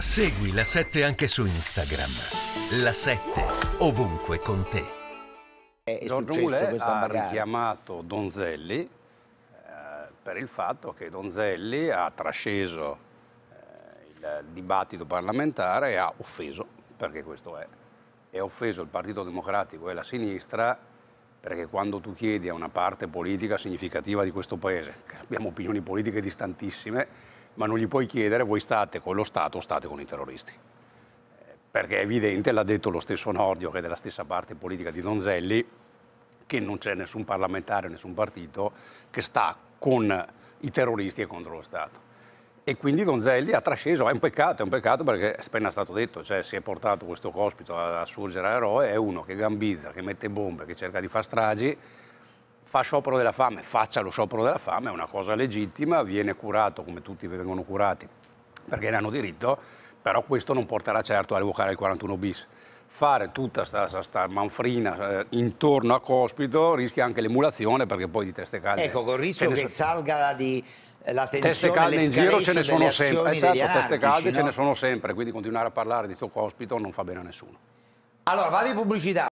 Segui la 7 anche su Instagram. La 7 ovunque con te. Giorgio Don ha richiamato Donzelli eh, per il fatto che Donzelli ha trasceso eh, il dibattito parlamentare e ha offeso, perché questo è, e ha offeso il Partito Democratico e la sinistra perché quando tu chiedi a una parte politica significativa di questo paese, che abbiamo opinioni politiche distantissime, ma non gli puoi chiedere voi state con lo Stato o state con i terroristi. Perché è evidente, l'ha detto lo stesso Nordio, che è della stessa parte politica di Donzelli, che non c'è nessun parlamentare, nessun partito che sta con i terroristi e contro lo Stato. E quindi Donzelli ha trasceso, è un peccato, è un peccato perché è appena stato detto, cioè si è portato questo cospito a, a surgere eroe, è uno che gambizza, che mette bombe, che cerca di far stragi fa sciopero della fame, faccia lo sciopero della fame, è una cosa legittima, viene curato come tutti vengono curati perché ne hanno diritto, però questo non porterà certo a revocare il 41 bis. Fare tutta questa manfrina eh, intorno a Cospito rischia anche l'emulazione perché poi di teste calde... Ecco, con il rischio che salga eh, la, di la teste calde in giro ce ne sono sempre, esatto, teste calde no? ce ne sono sempre, quindi continuare a parlare di sto cospito non fa bene a nessuno. Allora, vado in pubblicità.